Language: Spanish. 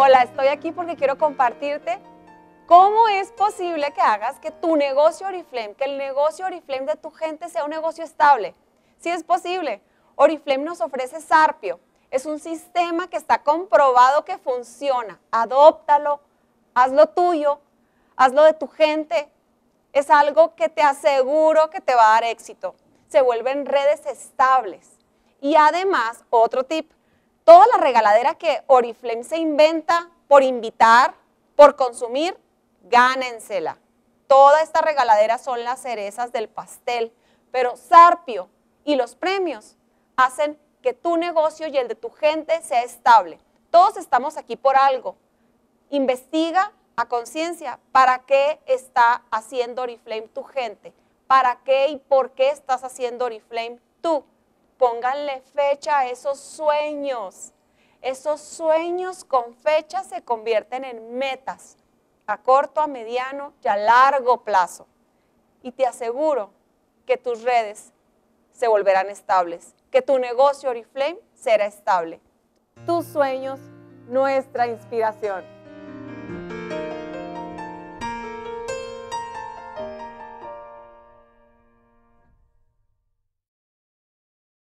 Hola, estoy aquí porque quiero compartirte cómo es posible que hagas que tu negocio Oriflame, que el negocio Oriflame de tu gente sea un negocio estable. Si sí es posible, Oriflame nos ofrece Sarpio. Es un sistema que está comprobado que funciona. Adóptalo, hazlo tuyo, hazlo de tu gente. Es algo que te aseguro que te va a dar éxito. Se vuelven redes estables. Y además, otro tip, Toda la regaladera que Oriflame se inventa por invitar, por consumir, gánensela. Toda esta regaladera son las cerezas del pastel, pero Sarpio y los premios hacen que tu negocio y el de tu gente sea estable. Todos estamos aquí por algo. Investiga a conciencia para qué está haciendo Oriflame tu gente, para qué y por qué estás haciendo Oriflame tú. Pónganle fecha a esos sueños. Esos sueños con fecha se convierten en metas a corto, a mediano y a largo plazo. Y te aseguro que tus redes se volverán estables, que tu negocio Oriflame será estable. Tus sueños, nuestra inspiración.